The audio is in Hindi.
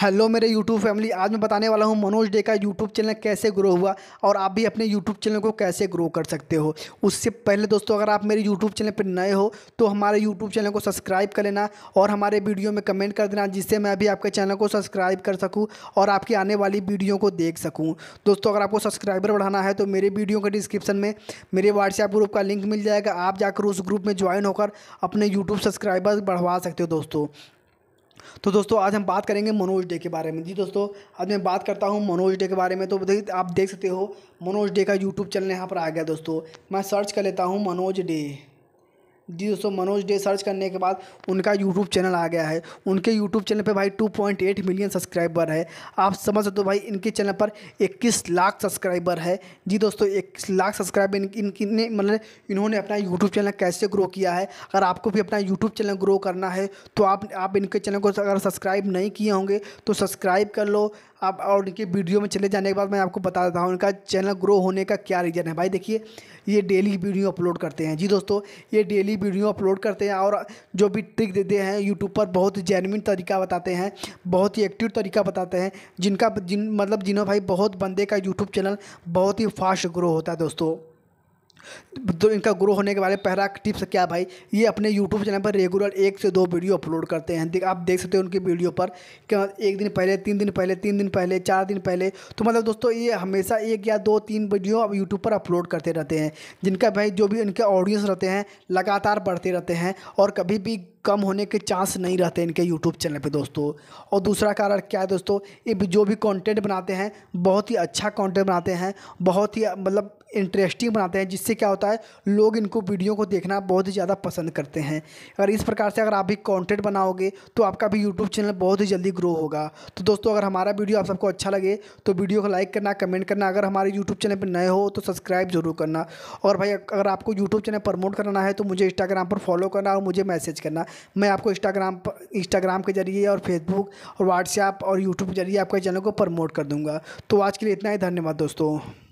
हेलो मेरे यूट्यूब फैमिली आज मैं बताने वाला हूँ मनोज डे का यूट्यूब चैनल कैसे ग्रो हुआ और आप भी अपने यूट्यूब चैनल को कैसे ग्रो कर सकते हो उससे पहले दोस्तों अगर आप मेरे यूट्यूब चैनल पर नए हो तो हमारे यूट्यूब चैनल को सब्सक्राइब कर लेना और हमारे वीडियो में कमेंट कर देना जिससे मैं भी आपके चैनल को सब्सक्राइब कर सकूँ और आपकी आने वाली वीडियो को देख सकूँ दोस्तों अगर आपको सब्सक्राइबर बढ़ाना है तो मेरे वीडियो के डिस्क्रिप्शन में मेरे व्हाट्सएप ग्रुप का लिंक मिल जाएगा आप जाकर उस ग्रुप में ज्वाइन होकर अपने यूट्यूब सब्सक्राइबर बढ़वा सकते हो दोस्तों तो दोस्तों आज हम बात करेंगे मनोज डे के बारे में जी दोस्तों आज मैं बात करता हूँ मनोज डे के बारे में तो देखिए आप देख सकते हो मनोज डे का यूट्यूब चैनल यहाँ पर आ गया दोस्तों मैं सर्च कर लेता हूँ मनोज डे जी दोस्तों मनोज डे सर्च करने के बाद उनका यूट्यूब चैनल आ गया है उनके यूट्यूब चैनल पे भाई 2.8 मिलियन सब्सक्राइबर है आप समझ सकते हो भाई इनके चैनल पर 21 लाख सब्सक्राइबर है जी दोस्तों 21 लाख सब्सक्राइबर इन, इन, मतलब इन्होंने अपना यूट्यूब चैनल कैसे ग्रो किया है अगर आपको भी अपना यूट्यूब चैनल ग्रो करना है तो आप आप इनके चैनल को अगर सब्सक्राइब नहीं किए होंगे तो सब्सक्राइब कर लो आप और इनकी वीडियो में चले जाने के बाद मैं आपको बता देता हूँ इनका चैनल ग्रो होने का क्या रीज़न है भाई देखिए ये डेली वीडियो अपलोड करते हैं जी दोस्तों ये डेली वीडियो अपलोड करते हैं और जो भी ट्रिक देते हैं यूट्यूब पर बहुत जेनविन तरीका बताते हैं बहुत ही एक्टिव तरीका बताते हैं जिनका जिन मतलब जिन्हों भाई बहुत बंदे का यूट्यूब चैनल बहुत ही फास्ट ग्रो होता है दोस्तों तो इनका ग्रो होने के बारे में पहला टिप्स क्या भाई ये अपने यूट्यूब चैनल पर रेगुलर एक से दो वीडियो अपलोड करते हैं आप देख सकते हो उनकी वीडियो पर क्या एक दिन पहले तीन दिन पहले तीन दिन पहले चार दिन पहले तो मतलब दोस्तों ये हमेशा एक या दो तीन वीडियो अब यूट्यूब पर अपलोड करते रहते हैं जिनका भाई जो भी इनके ऑडियंस रहते हैं लगातार बढ़ते रहते हैं और कभी भी कम होने के चांस नहीं रहते इनके यूट्यूब चैनल पे दोस्तों और दूसरा कारण क्या है दोस्तों ये जो भी कंटेंट बनाते हैं बहुत ही अच्छा कंटेंट बनाते हैं बहुत ही मतलब इंटरेस्टिंग बनाते हैं जिससे क्या होता है लोग इनको वीडियो को देखना बहुत ही ज़्यादा पसंद करते हैं अगर इस प्रकार से अगर आप भी कॉन्टेंट बनाओगे तो आपका भी यूट्यूब चैनल बहुत ही जल्दी ग्रो होगा तो दोस्तों अगर हमारा वीडियो आप सबको अच्छा लगे तो वीडियो को लाइक करना कमेंट करना अगर हमारे यूट्यूब चैनल पर नए हो तो सब्सक्राइब जरूर करना और भाई अगर आपको यूट्यूब चैनल प्रमोट करना है तो मुझे इंस्टाग्राम पर फॉलो करना और मुझे मैसेज करना मैं आपको इंस्टाग्राम पर इंस्टाग्राम के ज़रिए और फेसबुक और व्हाट्सएप और यूट्यूब के ज़रिए आपके चैनल को प्रमोट कर दूँगा तो आज के लिए इतना ही धन्यवाद दोस्तों